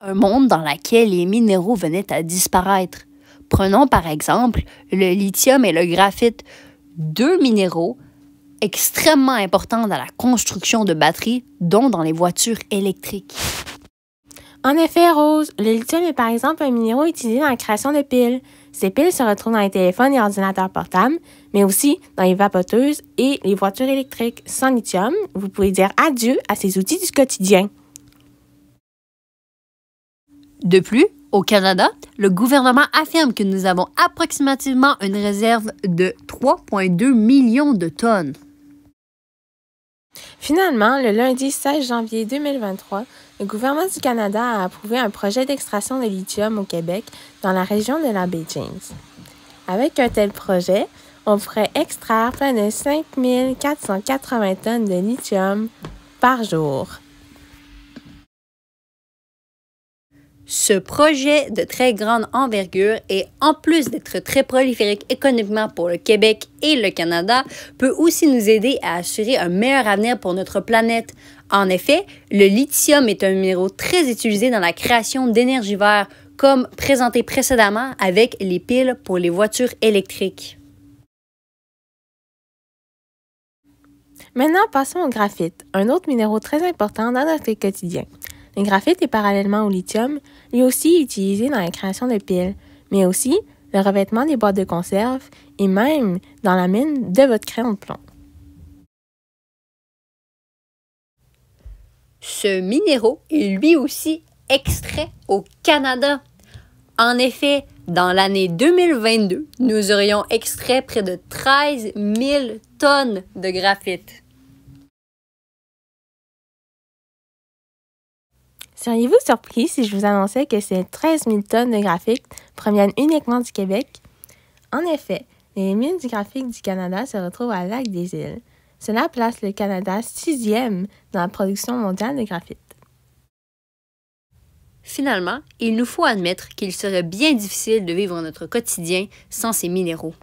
un monde dans lequel les minéraux venaient à disparaître. Prenons par exemple le lithium et le graphite, deux minéraux extrêmement importants dans la construction de batteries, dont dans les voitures électriques. En effet, Rose, le lithium est par exemple un minéraux utilisé dans la création de piles. Ces piles se retrouvent dans les téléphones et ordinateurs portables, mais aussi dans les vapoteuses et les voitures électriques. Sans lithium, vous pouvez dire adieu à ces outils du quotidien. De plus, au Canada, le gouvernement affirme que nous avons approximativement une réserve de 3,2 millions de tonnes. Finalement, le lundi 16 janvier 2023, le gouvernement du Canada a approuvé un projet d'extraction de lithium au Québec dans la région de la baie James. Avec un tel projet, on pourrait extraire près de 5480 tonnes de lithium par jour. Ce projet de très grande envergure et en plus d'être très proliférique économiquement pour le Québec et le Canada, peut aussi nous aider à assurer un meilleur avenir pour notre planète. En effet, le lithium est un minéraux très utilisé dans la création d'énergie verte, comme présenté précédemment avec les piles pour les voitures électriques. Maintenant, passons au graphite, un autre minéraux très important dans notre quotidien. Le graphite est parallèlement au lithium, lui aussi utilisé dans la création de piles, mais aussi le revêtement des boîtes de conserve et même dans la mine de votre crayon de plomb. Ce minéraux est lui aussi extrait au Canada. En effet, dans l'année 2022, nous aurions extrait près de 13 000 tonnes de graphite. Seriez-vous surpris si je vous annonçais que ces 13 000 tonnes de graphite proviennent uniquement du Québec? En effet, les mines du graphite du Canada se retrouvent à Lac des Îles. Cela place le Canada sixième dans la production mondiale de graphite. Finalement, il nous faut admettre qu'il serait bien difficile de vivre notre quotidien sans ces minéraux.